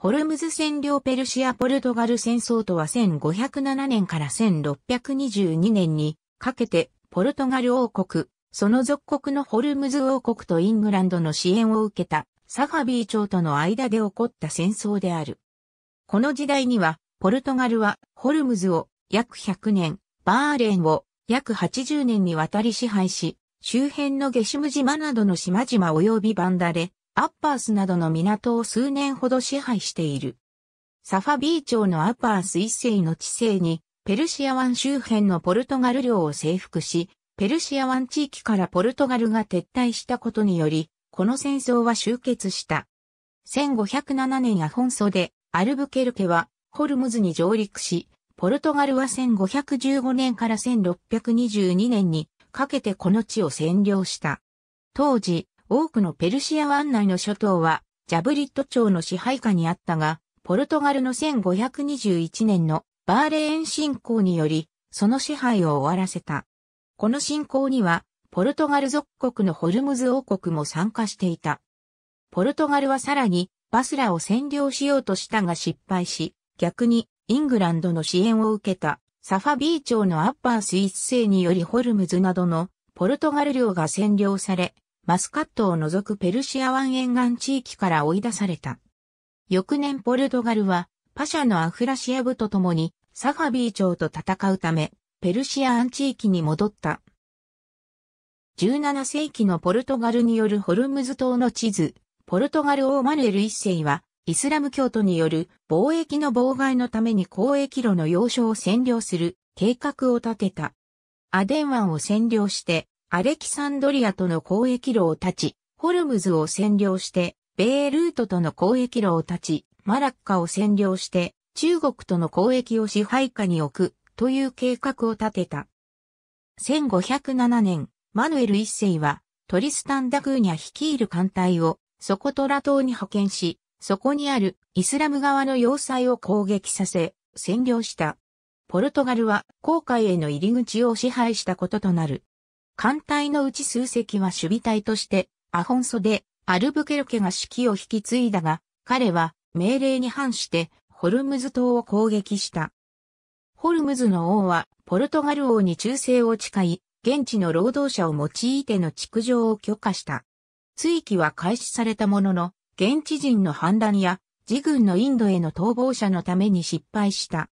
ホルムズ占領ペルシア・ポルトガル戦争とは1507年から1622年にかけてポルトガル王国、その属国のホルムズ王国とイングランドの支援を受けたサファビー朝との間で起こった戦争である。この時代にはポルトガルはホルムズを約100年、バーレンを約80年にわたり支配し、周辺のゲシュム島などの島々及びバンダレ、アッパースなどの港を数年ほど支配している。サファビー町のアッパース一世の地勢に、ペルシア湾周辺のポルトガル領を征服し、ペルシア湾地域からポルトガルが撤退したことにより、この戦争は終結した。1507年アフォンソで、アルブケルケは、ホルムズに上陸し、ポルトガルは1515年から1622年にかけてこの地を占領した。当時、多くのペルシア湾内の諸島は、ジャブリット町の支配下にあったが、ポルトガルの1521年のバーレーン侵攻により、その支配を終わらせた。この侵攻には、ポルトガル属国のホルムズ王国も参加していた。ポルトガルはさらに、バスラを占領しようとしたが失敗し、逆に、イングランドの支援を受けた、サファビー町のアッパースイス製によりホルムズなどのポルトガル領が占領され、マスカットを除くペルシア湾沿岸地域から追い出された。翌年ポルトガルは、パシャのアフラシア部と共に、サファビー朝と戦うため、ペルシア湾地域に戻った。17世紀のポルトガルによるホルムズ島の地図、ポルトガル王マヌエル一世は、イスラム教徒による貿易の妨害のために交易路の要所を占領する計画を立てた。アデン湾を占領してアレキサンドリアとの交易路を断ち、ホルムズを占領して、ベールートとの交易路を断ち、マラッカを占領して、中国との交易を支配下に置く、という計画を立てた。1507年、マヌエル一世は、トリスタン・ダクーニャ率いる艦隊を、ソコトラ島に派遣し、そこにあるイスラム側の要塞を攻撃させ、占領した。ポルトガルは航海への入り口を支配したこととなる。艦隊のうち数隻は守備隊として、アホンソで、アルブケルケが指揮を引き継いだが、彼は命令に反してホルムズ島を攻撃した。ホルムズの王はポルトガル王に忠誠を誓い、現地の労働者を用いての築城を許可した。追記は開始されたものの、現地人の反乱や自軍のインドへの逃亡者のために失敗した。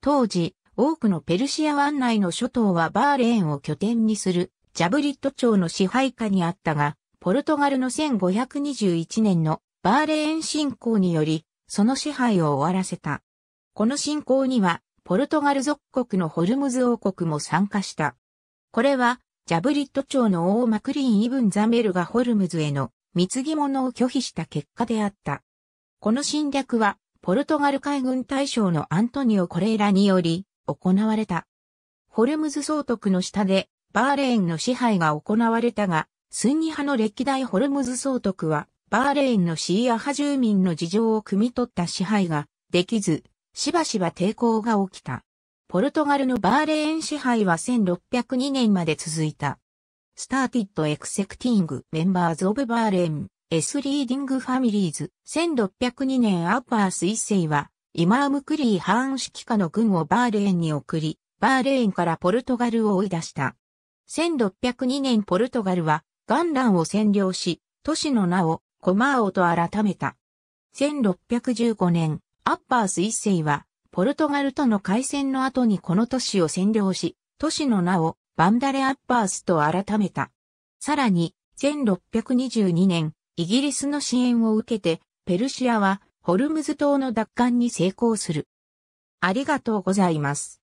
当時、多くのペルシア湾内の諸島はバーレーンを拠点にするジャブリット朝の支配下にあったが、ポルトガルの1521年のバーレーン侵攻により、その支配を終わらせた。この侵攻には、ポルトガル属国のホルムズ王国も参加した。これは、ジャブリット朝の王マクリーン・イブン・ザメルがホルムズへの貢ぎ物を拒否した結果であった。この侵略は、ポルトガル海軍大将のアントニオ・コレイラにより、行われた。ホルムズ総督の下で、バーレーンの支配が行われたが、スンニ派の歴代ホルムズ総督は、バーレーンのシーア派住民の事情を汲み取った支配ができず、しばしば抵抗が起きた。ポルトガルのバーレーン支配は1602年まで続いた。スターティッドエクセクティングメンバーズオブバーレーン、エスリーディングファミリーズ、1602年アッパース一世は、イマームクリー・ハーン指揮下の軍をバーレーンに送り、バーレーンからポルトガルを追い出した。1602年ポルトガルはガンランを占領し、都市の名をコマーオと改めた。1615年、アッパース一世は、ポルトガルとの海戦の後にこの都市を占領し、都市の名をバンダレ・アッパースと改めた。さらに、1622年、イギリスの支援を受けて、ペルシアはホルムズ島の奪還に成功する。ありがとうございます。